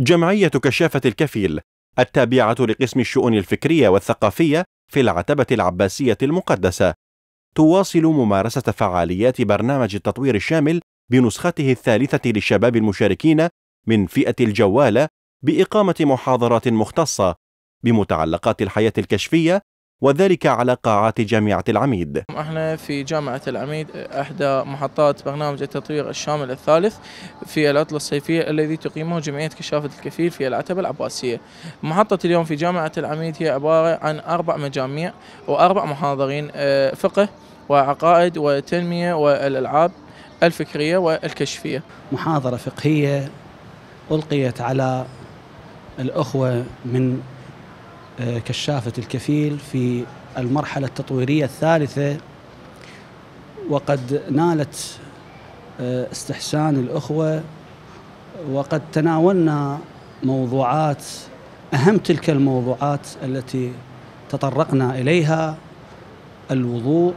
جمعية كشافة الكفيل التابعة لقسم الشؤون الفكرية والثقافية في العتبة العباسية المقدسة تواصل ممارسة فعاليات برنامج التطوير الشامل بنسخته الثالثة للشباب المشاركين من فئة الجوالة بإقامة محاضرات مختصة بمتعلقات الحياة الكشفية وذلك على قاعات جامعة العميد احنا في جامعة العميد احدى محطات برنامج التطوير الشامل الثالث في العطلة الصيفية الذي تقيمه جمعية كشافة الكفيل في العتبة العباسية محطة اليوم في جامعة العميد هي عبارة عن أربع مجاميع وأربع محاضرين آه، فقه وعقائد وتنمية والألعاب الفكرية والكشفية محاضرة فقهية ألقيت على الأخوة من آه، كشافة الكفيل في المرحلة التطويرية الثالثة وقد نالت آه، استحسان الأخوة وقد تناولنا موضوعات أهم تلك الموضوعات التي تطرقنا إليها الوضوء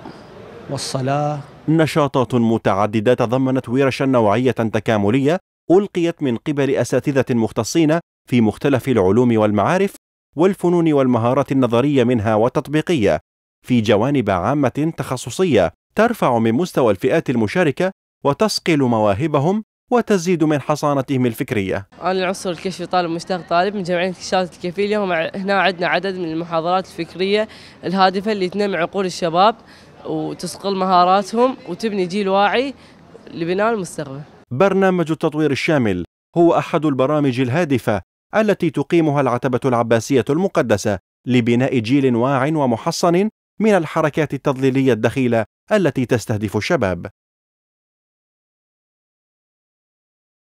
والصلاة نشاطات متعددة تضمنت ورشا نوعية تكاملية ألقيت من قبل أساتذة مختصين في مختلف العلوم والمعارف والفنون والمهارات النظريه منها والتطبيقيه في جوانب عامه تخصصيه ترفع من مستوى الفئات المشاركه وتصقل مواهبهم وتزيد من حصانتهم الفكرية أنا العصر الكشفي طالب مشتاق طالب من جمعية اكتشافات الكفيلة هنا عندنا عدد من المحاضرات الفكرية الهادفة اللي تنمي عقول الشباب وتصقل مهاراتهم وتبني جيل واعي لبناء المستقبل برنامج التطوير الشامل هو أحد البرامج الهادفة التي تقيمها العتبة العباسية المقدسة لبناء جيل واع ومحصن من الحركات التضليلية الدخيلة التي تستهدف الشباب.